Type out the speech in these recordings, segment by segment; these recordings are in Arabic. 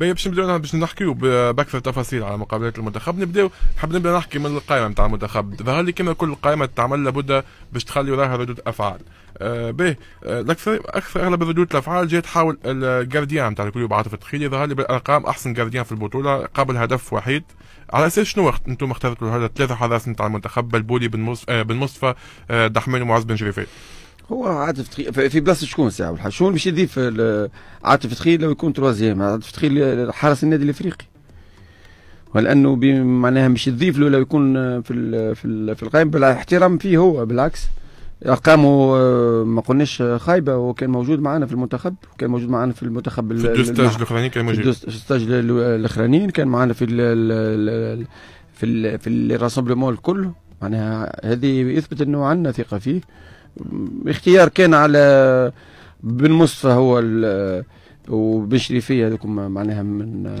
باش نبداو باش نحكيو باكثر تفاصيل على مقابلات المنتخب نبداو نحب نبدا نحكي من القائمه نتاع المنتخب ظهر لي كما كل قائمه تعمل لابد باش تخلي وراها ردود افعال باهي به أه، الاكثر اكثر اغلب ردود الافعال جات حول الجارديان نتاع الكلوب عاطف التخيلي ظهر لي بالارقام احسن جارديان في البطوله قابل هدف وحيد على اساس شنو انتم اخترتوا هذا ثلاثه حراس نتاع المنتخب بلبولي بن أه، مصطفى مصطفى أه، دحمان ومعز بن شريفات هو عاطف تخيل في بلاصه شكون ساعه والحق شكون باش يضيف عاطف تخيل لو يكون تروازيام عاطف تخيل حارس النادي الافريقي ولانه معناها مش تضيف له لو يكون في الـ في, الـ في القائمه بالاحترام فيه هو بالعكس ارقامه آه، ما قلناش آه، خايبه هو كان موجود معنا في المنتخب وكان موجود معنا في المنتخب في الدوستاج الاخرانيين كان موجود في الدوستاج الاخرانيين كان معنا في الـ الـ في الـ في الراسمبلومون الكل معناها هذه يثبت انه عندنا ثقه فيه اختيار كان على بن مصطفى هو وبن شريفيه هذوكم معناها من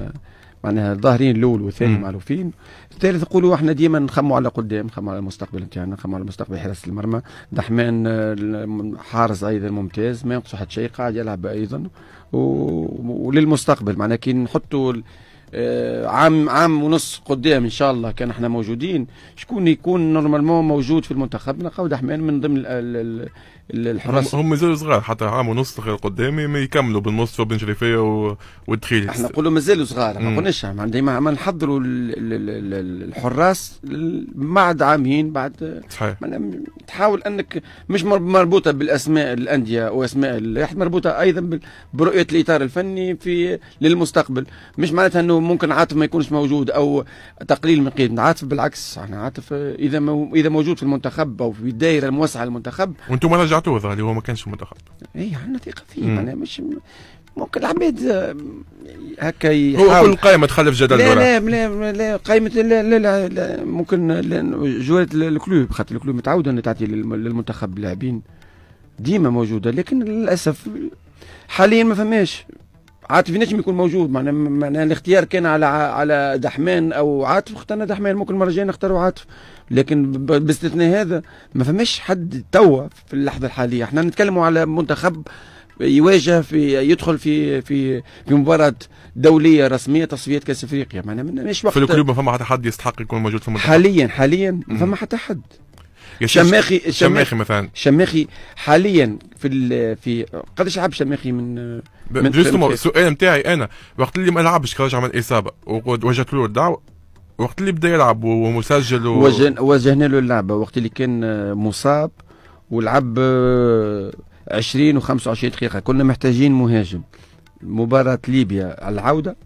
معناها الظاهرين الاول والثاني معروفين الثالث يقولوا احنا ديما نخموا على قدام نخموا على المستقبل نتاعنا نخموا على مستقبل حراسه المرمى دحمان آه، حارس ايضا ممتاز ما ينقص حتى شيء قاعد يلعب ايضا وللمستقبل معناها كي نحطوا آه، عام عام ونص قدام ان شاء الله كان احنا موجودين شكون يكون نورمالمون موجود في المنتخب نقاود دحمان من ضمن الحراس هم مازالوا صغار حتى عام ونص قدامي ما يكملوا بن مصطفى بن شريفيه والدخيل احنا نقولوا مازالوا صغار ما قلناش ديما ما نحضروا الحراس بعد عامين بعد صحيح نعم- تحاول انك مش مربوطه بالاسماء الانديه واسماء مربوطه ايضا برؤيه الاطار الفني في للمستقبل مش معناتها انه ممكن عاطف ما يكونش موجود او تقليل من قيمه عاطف بالعكس انا يعني عاطف اذا مو اذا موجود في المنتخب او في الدائره الموسعه للمنتخب وانتم رجعتوه ظهري هو ما كانش في المنتخب اي عندنا يعني ثقه فيه يعني مش ممكن العباد آه، هكا يحاول هو كل قائمه تخلف جدل لا لا لا قائمه لا لا لا, لا ممكن جوات الكلوب خاطر الكلوب متعوده انها تعطي للمنتخب لاعبين ديما موجوده لكن للاسف حاليا ما فماش عاطف نجم يكون موجود معناها معناها الاختيار كان على على دحمان او عاطف اخترنا دحمان ممكن المره الجايه نختاروا عاطف لكن باستثناء هذا ما فماش حد توا في اللحظه الحاليه احنا نتكلموا على منتخب يواجه في يدخل في في في مباراه دوليه رسميه تصفيات كاس افريقيا معناها مش وقت في الكلوب ما فما حتى حد يستحق يكون موجود في المنتخب حاليا حاليا ما فما حتى حد شماخي شماخي مثلا شماخي حاليا في في قداش لعب شماخي من من جوستومون السؤال نتاعي انا وقت اللي ما لعبش خرج من اصابه وجهت له الدعوه وقت اللي بدا يلعب ومسجل و... وجهنا وجهن له اللعبه وقت اللي كان مصاب ولعب 20 آه، و25 دقيقه كنا محتاجين مهاجم مباراه ليبيا على العوده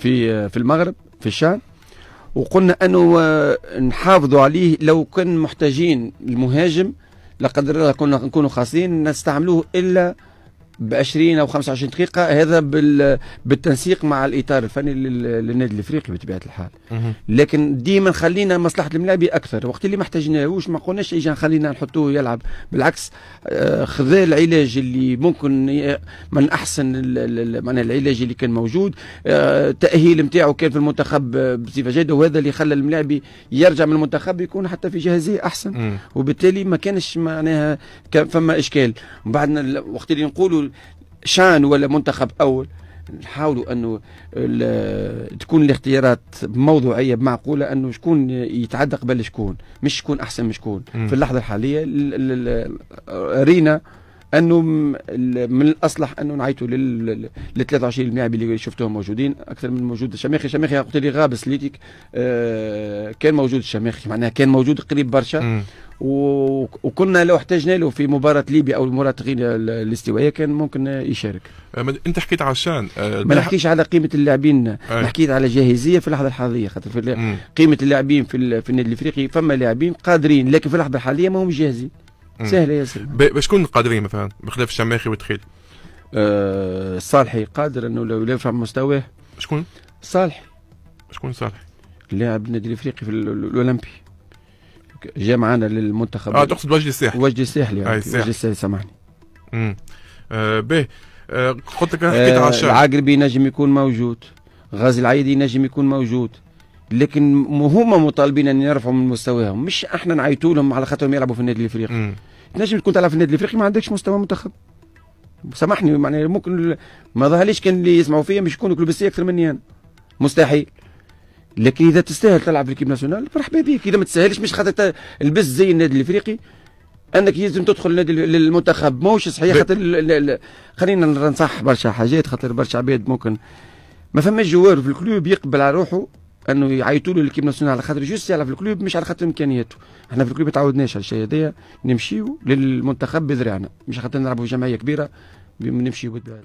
في آه، في المغرب في الشان وقلنا أنه نحافظوا عليه لو كان محتاجين المهاجم لقدر الله كنا نكونوا خاصين نستعملوه إلا ب 20 او 25 دقيقه هذا بالتنسيق مع الاطار الفني للنادي الافريقي بطبيعه الحال لكن ديما خلينا مصلحه الملاعب اكثر وقت اللي ما احتاجناهوش ما قلناش اجا خلينا نحطوه يلعب بالعكس آه، خذا العلاج اللي ممكن من احسن معناها العلاج اللي كان موجود التاهيل آه، نتاعو كان في المنتخب آه، بصفه جيده وهذا اللي خلى الملاعب يرجع من المنتخب يكون حتى في جاهزيه احسن وبالتالي ما كانش معناها كان فما اشكال من بعد وقت اللي نقولوا شان ولا منتخب اول نحاولوا انه تكون الاختيارات موضوعيه بمعقوله انه شكون يتعدى قبل شكون مش شكون احسن من شكون في اللحظه الحاليه رينا انه من الاصلح انه نعيطوا لل 23 لاعب اللي شفتهم موجودين اكثر من موجود الشماخي الشماخي قلت لي غاب ليتيك آه، كان موجود الشماخي معناها كان موجود قريب برشا وكنا لو احتجنا له في مباراه ليبيا او غينيا الاستوائيه كان ممكن يشارك آه، انت حكيت على أه ما نحكيش على قيمه اللاعبين آه. حكيت على جاهزيه في اللحظه الحاليه خاطر في قيمه اللاعبين في, في النادي الافريقي فما لاعبين قادرين لكن في اللحظه الحاليه ما هم جاهزين سهله ياسر بشكون قادرين مثلا بخلاف الشماخي والتخيل؟ آه، صالحي قادر انه لو يرفع مستواه شكون؟ صالح شكون صالح؟ لاعب النادي الافريقي في الاولمبي جاء معنا للمنتخب اه تقصد وجدي الساحلي وجدي الساحلي وجه وجدي الساحلي يعني. آه، سامحني امم باهي آه، قلت لك حكيت على الشعب العاقربي نجم يكون موجود غازي العيدي نجم يكون موجود لكن هما مطالبين ان يرفعوا من مستواهم مش احنا نعيطوا لهم على خاطرهم يلعبوا في النادي الافريقي تنجم تكون تلعب في النادي الافريقي ما عندكش مستوى منتخب سامحني معناها يعني ممكن ما ظهرليش كان اللي يسمعوا فيا مش يكونوا كلوبسي اكثر مني انا مستحيل لكن اذا تستاهل تلعب في الكيب ناسيونال مرحبا بك اذا ما تستاهلش مش خاطر البس زي النادي الافريقي انك لازم تدخل النادي للمنتخب ماهوش صحيح خاطر خلينا ننصح برشا حاجات خاطر برشا عباد ممكن ما فماش جوار في الكلوب يقبل على روحه انه يعيطوا له الكيب ناسيونال على خاطر جوست يلعب في الكلوب مش على خاطر امكانياته احنا في الكلوب تعودناش على الشيء هذايا نمشيو للمنتخب بذراعنا مش خاطر نلعبوا في جمعيه كبيره نمشيو بالدراع